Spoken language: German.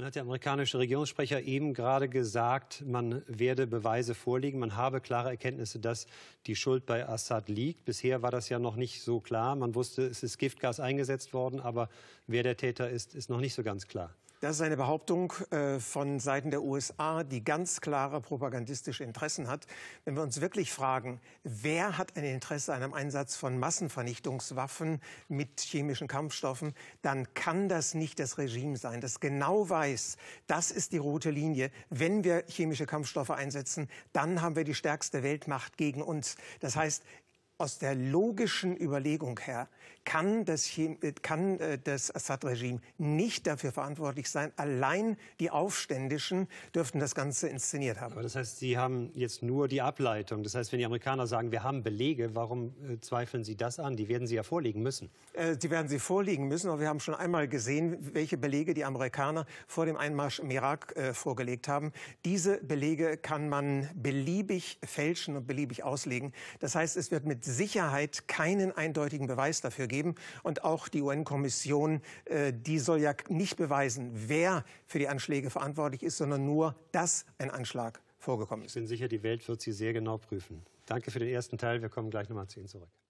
Dann hat der amerikanische Regierungssprecher eben gerade gesagt, man werde Beweise vorlegen, man habe klare Erkenntnisse, dass die Schuld bei Assad liegt. Bisher war das ja noch nicht so klar. Man wusste, es ist Giftgas eingesetzt worden, aber wer der Täter ist, ist noch nicht so ganz klar. Das ist eine Behauptung äh, von Seiten der USA, die ganz klare propagandistische Interessen hat. Wenn wir uns wirklich fragen, wer hat ein Interesse an einem Einsatz von Massenvernichtungswaffen mit chemischen Kampfstoffen, dann kann das nicht das Regime sein, das genau weiß, weiß, das ist die rote Linie. Wenn wir chemische Kampfstoffe einsetzen, dann haben wir die stärkste Weltmacht gegen uns. Das heißt, aus der logischen Überlegung her kann das, kann äh, das Assad-Regime nicht dafür verantwortlich sein. Allein die Aufständischen dürften das Ganze inszeniert haben. Aber das heißt, Sie haben jetzt nur die Ableitung. Das heißt, wenn die Amerikaner sagen, wir haben Belege, warum äh, zweifeln Sie das an? Die werden Sie ja vorlegen müssen. Äh, sie werden Sie vorlegen müssen. Aber wir haben schon einmal gesehen, welche Belege die Amerikaner vor dem Einmarsch im Irak vorgelegt haben. Diese Belege kann man beliebig fälschen und beliebig auslegen. Das heißt, es wird mit Sicherheit keinen eindeutigen Beweis dafür geben geben. Und auch die UN-Kommission, äh, die soll ja nicht beweisen, wer für die Anschläge verantwortlich ist, sondern nur, dass ein Anschlag vorgekommen ist. Ich bin sicher, die Welt wird Sie sehr genau prüfen. Danke für den ersten Teil. Wir kommen gleich nochmal zu Ihnen zurück.